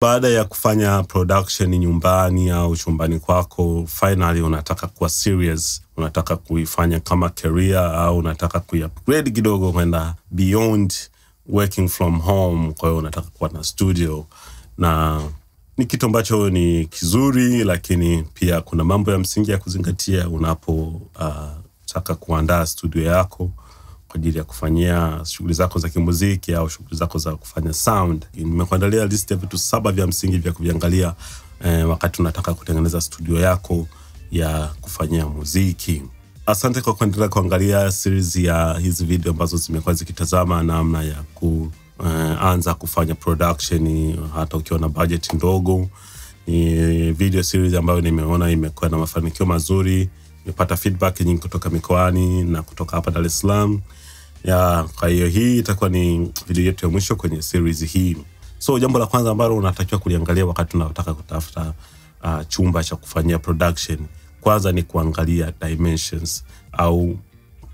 Baada ya kufanya production nyumbani au chumbani kwako, finally unataka kuwa serious, unataka kuifanya kama career au unataka kuiupgrade kidogo kwenda beyond working from home. Kwa hiyo unataka kuwa na studio, na ni kitu ambacho ni kizuri, lakini pia kuna mambo ya msingi ya kuzingatia unapotaka uh, kuandaa studio yako kwa ajili ya kufanyia shughuli zako za kimuziki au shughuli zako za kufanya sound. Nimekuandalia list ya vitu saba vya msingi vya kuviangalia eh, wakati unataka kutengeneza studio yako ya kufanyia muziki. Asante kwa kuendelea kuangalia series ya hizi video ambazo zimekuwa zikitazama namna ya kuanza eh, uh, kufanya production hata ukiwa na budget ndogo. Ni video series ambayo nimeona imekuwa na mafanikio mazuri nimepata feedback nyingi kutoka mikoani na kutoka hapa Dar es Salaam. Ya, kwa hiyo hii itakuwa ni video yetu ya mwisho kwenye series hii. So jambo la kwanza ambalo unatakiwa kuliangalia wakati unataka kutafuta uh, chumba cha kufanyia production, kwanza ni kuangalia dimensions au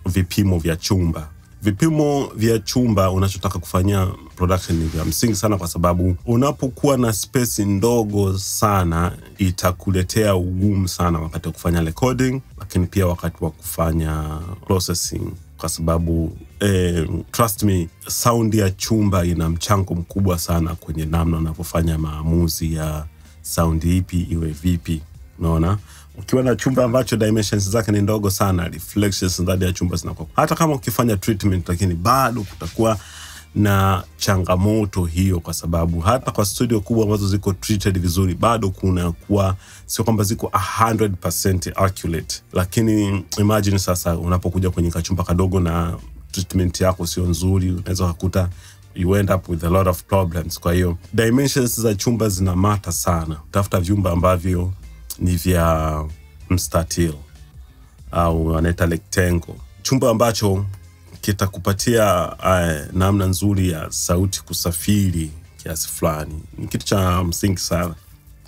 vipimo vya chumba Vipimo vya chumba unachotaka kufanyia production ni vya msingi sana, kwa sababu unapokuwa na space ndogo sana itakuletea ugumu sana wakati wa kufanya recording, lakini pia wakati wa kufanya processing kwa sababu eh, trust me, saundi ya chumba ina mchango mkubwa sana kwenye namna unavyofanya maamuzi ya saundi ipi iwe vipi, unaona ukiwa na chumba ambacho dimensions zake ni ndogo sana, reflections ndani ya chumba zinakuwa, hata kama ukifanya treatment, lakini bado kutakuwa na changamoto hiyo, kwa sababu hata kwa studio kubwa ambazo ziko treated vizuri, bado kuna kuwa sio kwamba ziko 100% accurate. Lakini imagine sasa unapokuja kwenye kachumba kadogo na treatment yako sio nzuri, unaweza kukuta you end up with a lot of problems. Kwa hiyo dimensions za chumba zina mata sana, tafuta vyumba ambavyo ni vya mstatil au wanaita lektengo chumba ambacho kitakupatia uh, namna nzuri ya sauti kusafiri kiasi fulani. Ni kitu cha msingi sana.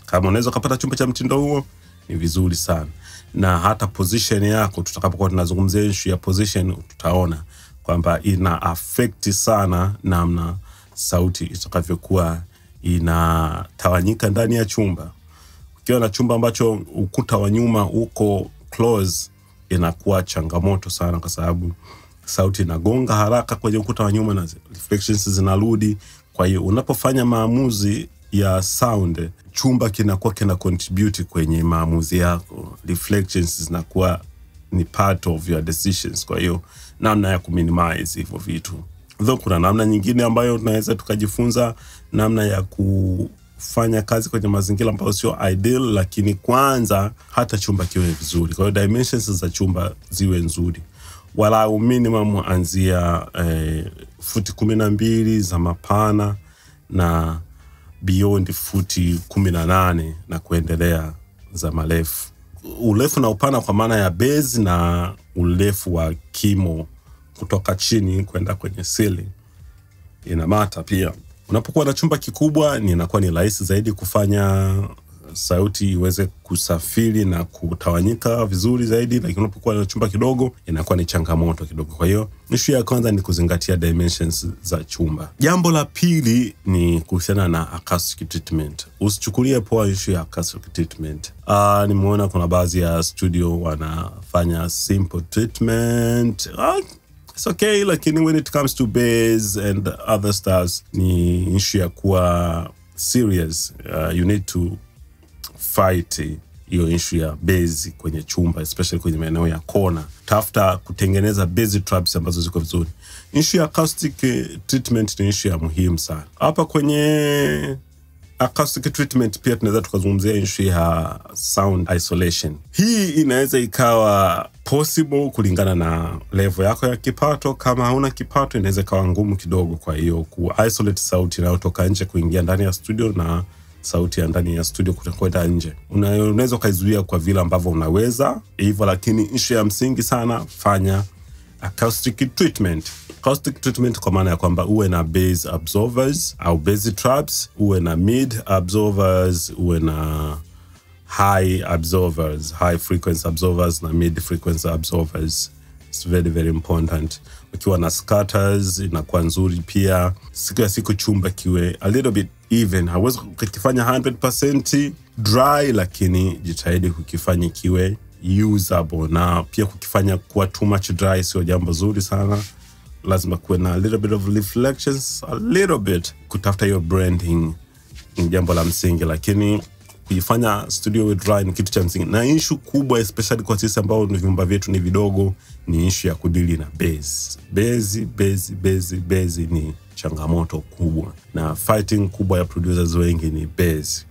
Kama unaweza ukapata chumba cha mtindo huo ni vizuri sana, na hata position yako, tutakapokuwa tunazungumzia ishu ya position, tutaona kwamba ina afekti sana namna sauti itakavyokuwa inatawanyika ndani ya chumba ukiwa na chumba ambacho ukuta wa nyuma uko close, inakuwa changamoto sana, kwa sababu sauti inagonga haraka kwenye ukuta wa nyuma na reflections zinarudi. Kwa hiyo unapofanya maamuzi ya sound, chumba kinakuwa kina contribute kwenye maamuzi yako, reflections zinakuwa ni part of your decisions. Kwa hiyo namna ya kuminimize hivyo vitu, though kuna namna nyingine ambayo tunaweza tukajifunza namna ya ku fanya kazi kwenye mazingira ambayo sio ideal, lakini kwanza hata chumba kiwe vizuri. Kwa hiyo dimensions za chumba ziwe nzuri, walau minimum anzia eh, futi kumi na mbili za mapana na beyond futi kumi na nane na kuendelea za marefu. Urefu na upana kwa maana ya bezi na urefu wa kimo kutoka chini kwenda kwenye ceiling inamata pia Unapokuwa na chumba kikubwa, ninakuwa ni rahisi zaidi kufanya sauti iweze kusafiri na kutawanyika vizuri zaidi, lakini unapokuwa na chumba kidogo inakuwa ni changamoto kidogo. Kwa hiyo ishu ya kwanza ni kuzingatia dimensions za chumba. Jambo la pili ni kuhusiana na acoustic treatment. Usichukulie poa ishu ya acoustic treatment. Ah, nimeona kuna baadhi ya studio wanafanya simple treatment. Ah, it's okay, lakini when it comes to bas and other stars ni nshu ya kuwa serious. Uh, you need to fight hiyo nshu ya bezi kwenye chumba especially kwenye maeneo ya kona. Tafuta kutengeneza bezi traps ambazo ziko vizuri. nshu ya acoustic eh, treatment ni nshu ya muhimu sana. Hapa kwenye acoustic treatment pia tunaweza tukazungumzia ishu ya sound isolation. Hii inaweza ikawa possible kulingana na levo yako ya kipato. Kama hauna kipato, inaweza ikawa ngumu kidogo. Kwa hiyo ku isolate sauti inayotoka nje kuingia ndani ya studio na sauti ya ndani ya studio kwenda nje, unaweza ukaizuia kwa vile ambavyo unaweza hivyo, lakini ishu ya msingi sana, fanya acoustic treatment Acoustic treatment kwa maana ya kwamba uwe na base absorbers au base traps, uwe na mid absorbers, uwe na high absorbers, high frequency absorbers na mid frequency absorbers. It's very very important. Ukiwa na scatters inakuwa nzuri pia. Siku ya siku chumba kiwe a little bit even, Hawezi kukifanya 100% dry, lakini jitahidi kukifanya kiwe usable, na pia kukifanya kuwa too much dry sio jambo zuri sana. Lazima kuwe na a little bit of reflections, a little bit. Kutafuta hiyo branding ni jambo la msingi, lakini kuifanya studio dry ni kitu cha msingi, na ishu kubwa especially kwa sisi ambao ni vyumba vyetu ni vidogo, ni ishu ya kudili na base. Base, base, base, base ni changamoto kubwa, na fighting kubwa ya producers wengi ni base,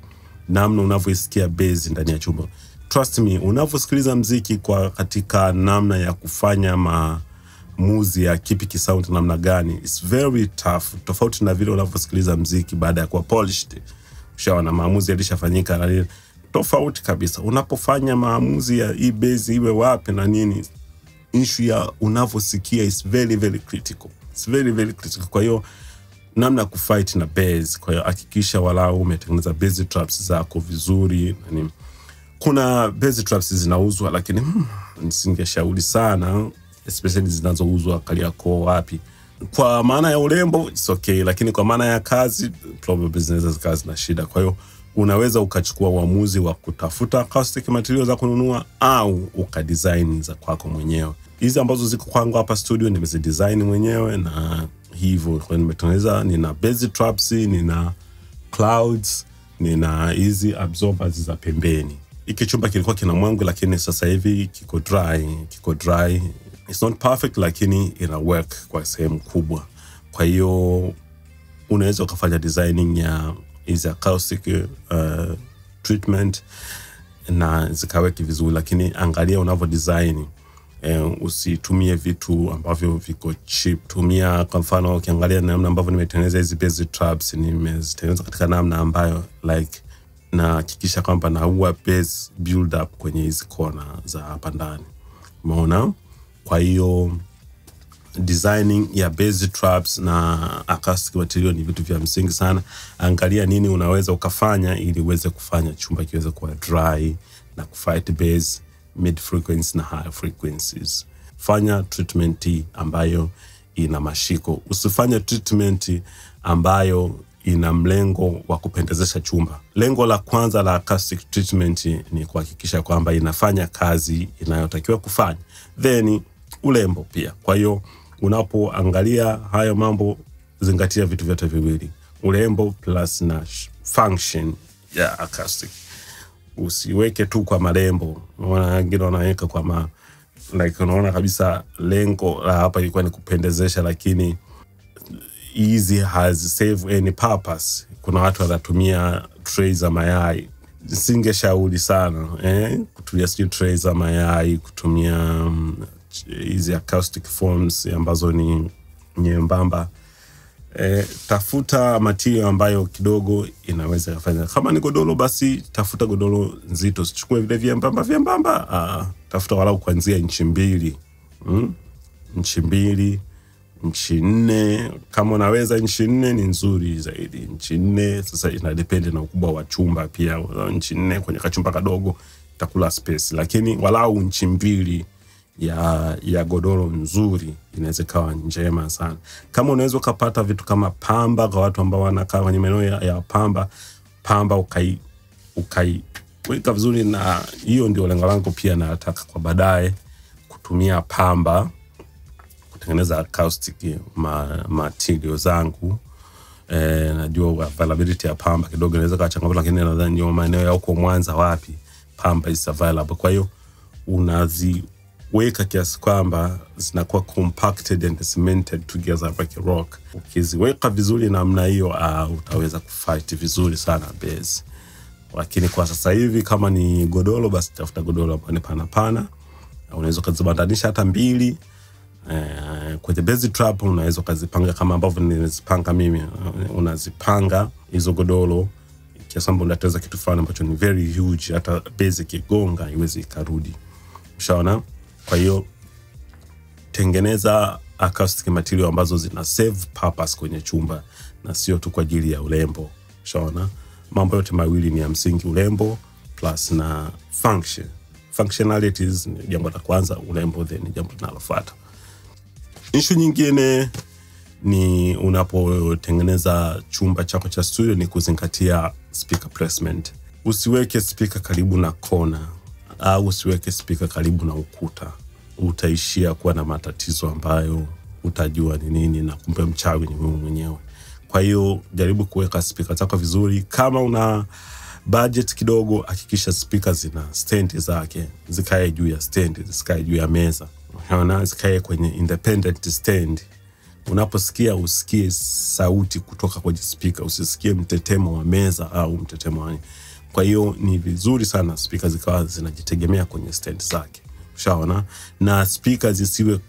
namna unavyoisikia base ndani ya chumba trust me, unavyosikiliza mziki kwa katika namna ya kufanya maamuzi ya kipi kisound namna gani, it's very tough, tofauti na vile unavyosikiliza mziki baada ya kuwa polished, ushaona maamuzi yalishafanyika na nini. Tofauti kabisa unapofanya maamuzi ya hii bezi iwe wapi na nini, ishu ya unavyosikia is very very critical, it's very very critical. Kwa hiyo namna ya kufight na bezi, kwa hiyo hakikisha walau umetengeneza bezi traps zako vizuri na nini kuna bezi traps zinauzwa, lakini hmm, nisingeshauri sana especially zinazouzwa Kariakoo wapi kwa maana ya urembo it's okay, lakini kwa maana ya kazi probably zinaweza zikawa zina shida. Kwa hiyo unaweza ukachukua uamuzi wa kutafuta caustic material za kununua au ukadesign za kwako mwenyewe. Hizi ambazo ziko kwangu hapa studio nimezidesign mwenyewe na hivyo, kwa nimetengeneza, nina base traps, nina clouds, nina hizi absorbers za pembeni hiki chumba kilikuwa kina mwangu, lakini sasa hivi kiko dry, kiko dry. It's not perfect, lakini ina work kwa sehemu kubwa. Kwa hiyo unaweza ukafanya designing ya hizi acoustic uh, treatment na zikaweki vizuri, lakini angalia unavyo design eh, usitumie vitu ambavyo viko cheap. Tumia kwa mfano, ukiangalia namna ambavyo nimetengeneza hizi base traps, nimezitengeneza katika namna ambayo like nahakikisha kwamba naua base build up kwenye hizi kona za hapa ndani, umeona. Kwa hiyo designing ya base traps na acoustic material ni vitu vya msingi sana. Angalia nini unaweza ukafanya ili uweze kufanya chumba kiweze kuwa dry na kufight mid frequency na high frequencies. Fanya treatment ambayo ina mashiko, usifanye treatment ambayo ina mlengo wa kupendezesha chumba. Lengo la kwanza la acoustic treatment ni kuhakikisha kwamba inafanya kazi inayotakiwa kufanya, then urembo pia. Kwa hiyo unapoangalia hayo mambo, zingatia vitu vyote viwili, urembo plus na function ya acoustic. Usiweke tu kwa marembo, unaona wengine wanaweka kwa ma like unaona kabisa lengo la hapa ilikuwa ni kupendezesha, lakini hizi haziserve any purpose. Kuna watu wanatumia tray za mayai, singeshauri sana eh, kutumia sijui tray za mayai, kutumia mm, hizi um, acoustic forms ambazo ni nyembamba E, tafuta matio ambayo kidogo inaweza kufanya. Kama ni godoro, basi tafuta godoro nzito, sichukue vile vyembamba vyembamba. Ah, tafuta walau kuanzia inchi mbili mm? nchi mbili nchi nne kama unaweza nchi nne ni nzuri zaidi nchi nne sasa inadepende na ukubwa wa chumba pia nchi nne kwenye kachumba kadogo itakula space lakini walau nchi mbili ya ya godoro nzuri inaweza ikawa njema sana kama unaweza ukapata vitu kama pamba kwa watu ambao wanakaa kwenye maeneo ya, ya pamba pamba ukai ukai weka vizuri na hiyo ndio lengo langu pia nataka kwa baadaye kutumia pamba kutengeneza acoustic ma, material zangu e, najua availability ya pamba kidogo inaweza kuwa changamoto, lakini nadhani ndio maeneo ya huko Mwanza wapi pamba is available. Kwa hiyo unaziweka kiasi kwamba zinakuwa compacted and cemented together like a rock. Ukiziweka vizuri namna hiyo, uh, utaweza kufight vizuri sana base Lakini kwa sasa hivi kama ni godoro, basi tafuta godoro ambayo ni pana pana, unaweza ukazibandanisha hata mbili eh, kwenye bezi trap unaweza ukazipanga kama ambavyo nimezipanga mimi, eh, unazipanga hizo godoro kiasi kwamba unateza kitu fulani ambacho ni very huge, hata bezi kigonga iwezi ikarudi. Ushaona? Kwa hiyo tengeneza acoustic material ambazo zina save purpose kwenye chumba na sio tu kwa ajili ya urembo. Ushaona? Mambo yote mawili ni ya msingi, urembo plus na function. Functionalities ni jambo la kwanza, urembo then ni jambo linalofuata. Ishu nyingine ni unapotengeneza chumba chako cha studio ni kuzingatia speaker placement. Usiweke spika karibu na kona au usiweke spika karibu na ukuta, utaishia kuwa na matatizo ambayo utajua ni nini, na kumbe mchawi ni wewe mwenyewe. Kwa hiyo jaribu kuweka spika zako vizuri. Kama una budget kidogo, hakikisha spika zina stendi zake, zikae juu ya stendi, zikae juu ya meza na zikae kwenye independent stand. Unaposikia usikie sauti kutoka kwenye spika, usisikie mtetemo wa meza au mtetemo wa. Kwa hiyo ni vizuri sana spika zikawa zinajitegemea kwenye stand zake, ushaona, na spika zisiwe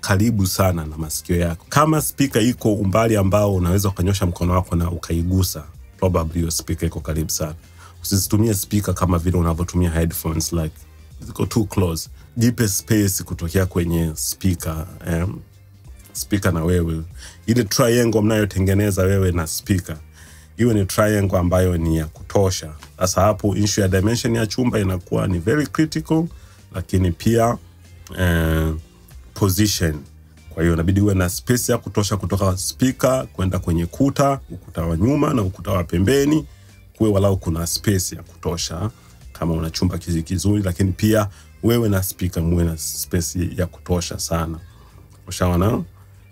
karibu sana na masikio yako. Kama spika iko umbali ambao unaweza ukanyosha mkono wako na ukaigusa, probably hiyo spika iko karibu sana. Usizitumie spika kama vile unavyotumia headphones like ziko too close jipe space kutokea kwenye spika eh, spika na wewe, ile triangle mnayotengeneza wewe na spika iwe ni triangle ambayo ni ya kutosha. Sasa hapo issue ya dimension ya chumba inakuwa ni very critical, lakini pia eh, position. Kwa hiyo inabidi uwe na space ya kutosha kutoka spika kwenda kwenye kuta, ukuta wa nyuma na ukuta wa pembeni, kuwe walau kuna space ya kutosha kama una chumba kizuri, lakini pia wewe na spika muwe na spesi ya kutosha sana ushaona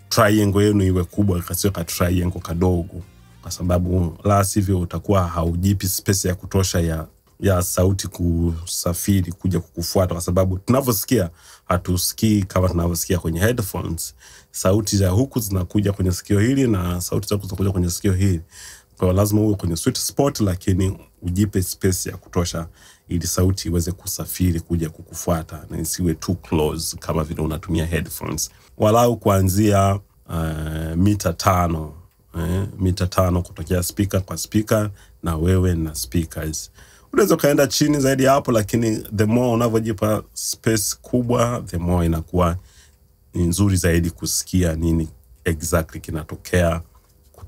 triangle yenu iwe kubwa kasio ka triangle kadogo kwa sababu la sivyo utakuwa haujipi spesi ya kutosha ya ya sauti kusafiri kuja kukufuata kwa sababu tunavyosikia hatusikii kama tunavyosikia kwenye headphones sauti za huku zinakuja kwenye sikio hili na sauti za huku zinakuja kwenye sikio hili kwa lazima uwe kwenye sweet spot, lakini ujipe space ya kutosha ili sauti iweze kusafiri kuja kukufuata na isiwe too close, kama vile unatumia headphones, walau kuanzia uh, mita tano eh, mita tano kutokea speaker kwa speaker na wewe na speakers. Unaweza ukaenda chini zaidi ya hapo, lakini the more unavyojipa space kubwa, the more inakuwa ni nzuri zaidi kusikia nini exactly kinatokea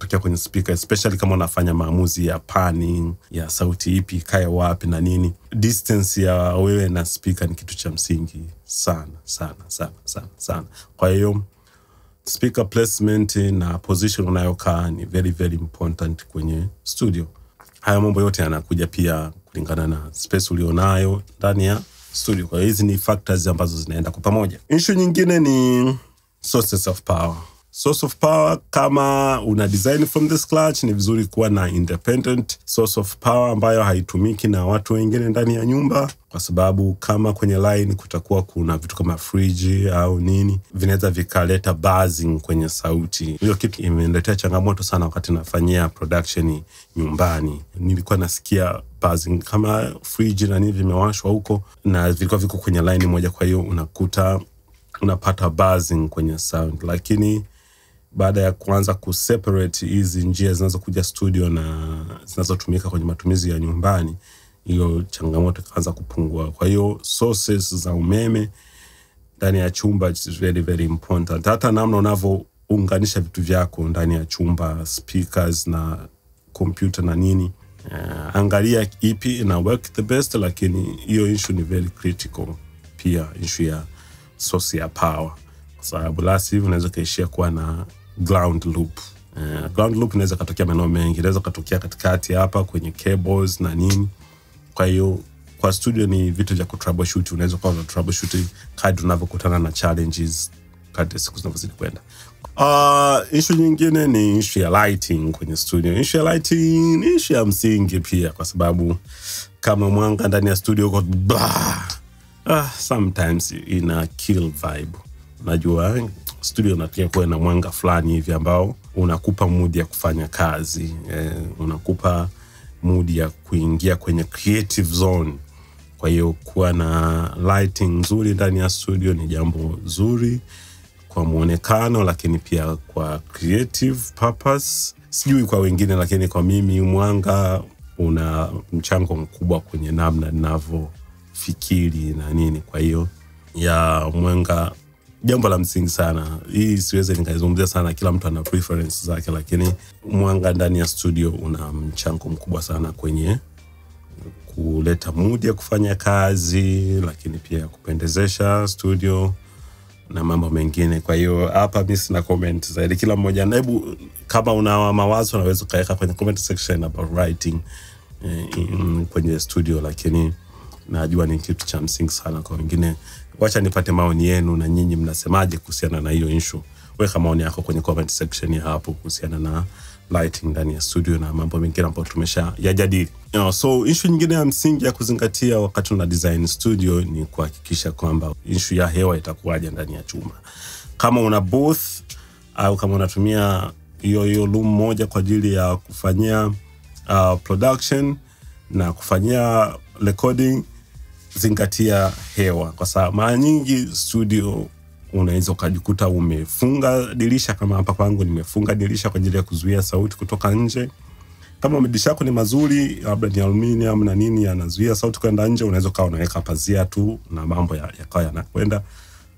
kupitia kwenye spika especially kama unafanya maamuzi ya panning ya sauti ipi ikae wapi na nini distance ya wewe na spika ni kitu cha msingi sana sana sana sana sana kwa hiyo speaker placement na position unayokaa ni very very important kwenye studio haya mambo yote yanakuja pia kulingana na space ulionayo ndani ya studio kwa hiyo hizi ni factors ambazo zinaenda kwa pamoja issue nyingine ni sources of power Source of power kama una design from the scratch, ni vizuri kuwa na independent source of power ambayo haitumiki na watu wengine ndani ya nyumba, kwa sababu kama kwenye line kutakuwa kuna vitu kama friji au nini, vinaweza vikaleta buzzing kwenye sauti. Hiyo kitu imeniletea changamoto sana wakati nafanyia production nyumbani. Nilikuwa nasikia buzzing kama friji na nini vimewashwa huko, na vilikuwa viko kwenye line moja, kwa hiyo unakuta unapata buzzing kwenye sound, lakini baada ya kuanza kuseparate hizi njia zinazokuja studio na zinazotumika kwenye matumizi ya nyumbani, hiyo changamoto ikaanza kupungua. Kwa hiyo sources za umeme ndani ya chumba is very very important. Hata namna unavyounganisha vitu vyako ndani ya chumba, speakers na kompyuta na nini, uh, angalia ipi ina work the best, lakini hiyo issue ni very critical pia, issue ya source ya power, kwa sababu la sivyo unaweza kaishia kuwa na ground loop. Uh, ground loop inaweza katokea maeneo mengi, inaweza katokea katikati hapa kwenye cables na nini. Kwa hiyo kwa studio ni vitu vya kutroubleshoot, unaweza kuwa una troubleshoot kadri unavyokutana na challenges kadri siku zinavyozidi kwenda. Uh, issue nyingine ni issue ya lighting kwenye studio. Issue ya lighting ni issue ya msingi pia, kwa sababu kama mwanga ndani ya studio uko ah, sometimes ina kill vibe. Unajua studio natakia kuwe na mwanga fulani hivi ambao unakupa mudi ya kufanya kazi eh, unakupa mudi ya kuingia kwenye creative zone kwa hiyo kuwa na lighting nzuri ndani ya studio ni jambo zuri kwa mwonekano lakini pia kwa creative purpose sijui kwa wengine lakini kwa mimi mwanga una mchango mkubwa kwenye namna ninavyofikiri na nini kwa hiyo ya mwanga jambo la msingi sana. Hii siwezi nikaizungumzia sana, kila mtu ana preference zake, lakini mwanga ndani ya studio una mchango mkubwa sana kwenye kuleta mudi ya kufanya kazi, lakini pia kupendezesha studio na mambo mengine. Kwa hiyo hapa mi sina comment zaidi, kila mmoja, hebu kama una mawazo unaweza ukaweka kwenye comment section about writing eh, in, kwenye studio, lakini najua ni kitu cha msingi sana kwa wengine wacha nipate maoni yenu na nyinyi mnasemaje kuhusiana na hiyo issue. Weka maoni yako kwenye comment section ya hapo kuhusiana na lighting ndani ya studio na mambo mengine ambayo tumesha yajadili. You know, so ishu nyingine ya msingi ya kuzingatia wakati una design studio ni kuhakikisha kwamba ishu ya hewa itakuwaje ndani ya chumba. Kama una booth au kama unatumia hiyo hiyo room moja kwa ajili ya kufanyia uh, production na kufanyia recording zingatia hewa, kwa sababu mara nyingi studio unaweza ukajikuta umefunga dirisha, kama hapa kwangu nimefunga dirisha kwa ajili ya kuzuia sauti kutoka nje. Kama madirisha yako ni mazuri, labda ni aluminium na nini, yanazuia sauti kwenda nje, unaweza ukawa unaweka pazia tu na mambo yakawa ya yanakwenda.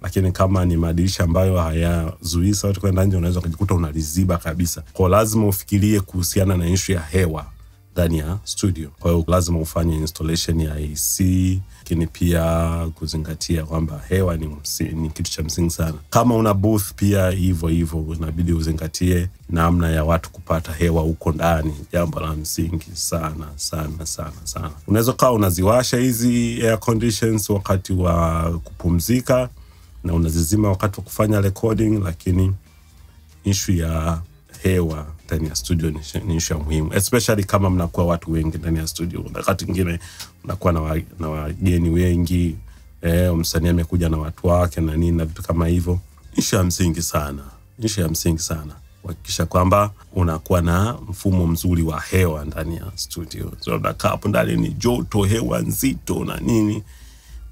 Lakini kama ni madirisha ambayo hayazuii sauti kwenda nje, unaweza ukajikuta unaliziba kabisa. Kwa lazima ufikirie kuhusiana na ishu ya hewa ndani ya studio. Kwa hiyo lazima ufanye installation ya AC, lakini pia kuzingatia kwamba hewa ni, msi, ni kitu cha msingi sana. Kama una booth pia hivyo hivyo, inabidi uzingatie namna ya watu kupata hewa huko ndani, jambo la msingi sana sana sana sana. Unaweza kawa unaziwasha hizi air conditions wakati wa kupumzika na unazizima wakati wa kufanya recording, lakini ishu ya hewa ndani ya studio ni, ni ishu ya muhimu, especially kama mnakuwa watu wengi ndani ya studio. Wakati mwingine mnakuwa na, wageni wa, wengi eh, msanii amekuja na watu wake na nini na vitu kama hivyo. Ishu ya msingi sana, ishu ya msingi sana kuhakikisha kwamba unakuwa na mfumo mzuri wa hewa ndani ya studio. So, unakaa hapo ndani ni joto, hewa nzito na nini.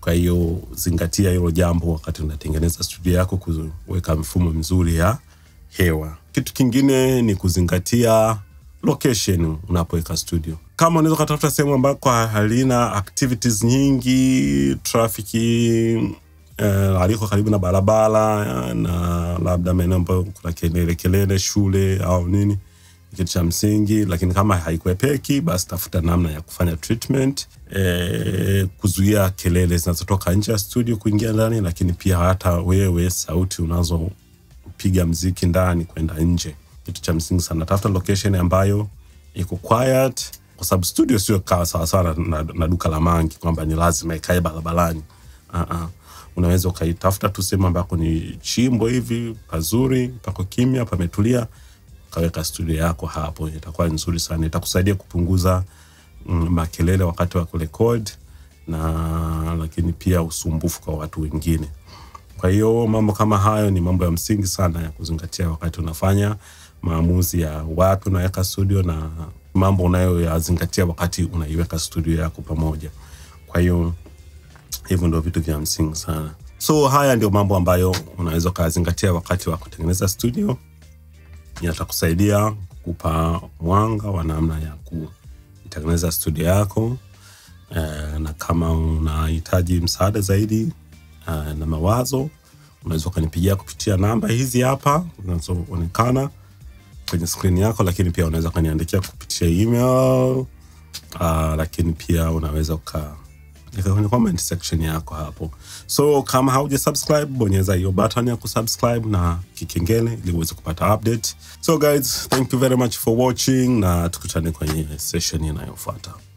Kwa hiyo zingatia hilo jambo wakati unatengeneza studio yako, kuweka mfumo mzuri ya hewa. Kitu kingine ni kuzingatia location unapoweka studio. Kama unaweza ukatafuta sehemu ambako halina activities nyingi, trafiki eh, aliko karibu na barabara eh, na labda maeneo ambayo kuna kelele kelele, shule au nini, kitu cha msingi. Lakini kama haikuepeki, basi tafuta namna ya kufanya treatment e, kuzuia kelele zinazotoka nje ya studio kuingia ndani, lakini pia hata wewe sauti unazo kupiga mziki ndani kwenda nje, kitu cha msingi sana. Tafuta location ambayo iko quiet, kwa sababu studio sio kawa sawasawa na, na na duka la mangi kwamba ni lazima ikae barabarani. uh -uh. Unaweza ukaitafuta tu sehemu ambako ni chimbo hivi pazuri, pako kimya, pametulia, kaweka studio yako hapo, itakuwa nzuri sana, itakusaidia kupunguza mm, makelele wakati wa kurekodi na lakini pia usumbufu kwa watu wengine. Kwa hiyo mambo kama hayo ni mambo ya msingi sana ya kuzingatia wakati unafanya maamuzi ya wapi unaweka studio na mambo unayoyazingatia wakati unaiweka studio yako pamoja. Kwa hiyo hivyo ndio vitu vya msingi sana. So haya ndio mambo ambayo unaweza ukayazingatia wakati wa kutengeneza studio, yatakusaidia kupa mwanga wa namna ya kutengeneza studio yako. E, na kama unahitaji msaada zaidi Eh, na mawazo unaweza ukanipigia kupitia namba hizi hapa zinazoonekana kwenye skrini yako, lakini pia unaweza ukaniandikia kupitia email uh, lakini pia unaweza uka kwenye comment section yako hapo. So kama hauja subscribe, bonyeza hiyo button ya kusubscribe na kikengele ili uweze kupata update. So guys, thank you very much for watching na tukutane kwenye session inayofuata.